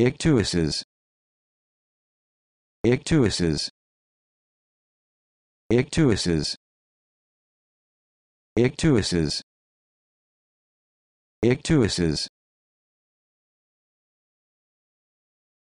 ictuuses ictuuses ictuuses ictuuses ictuuses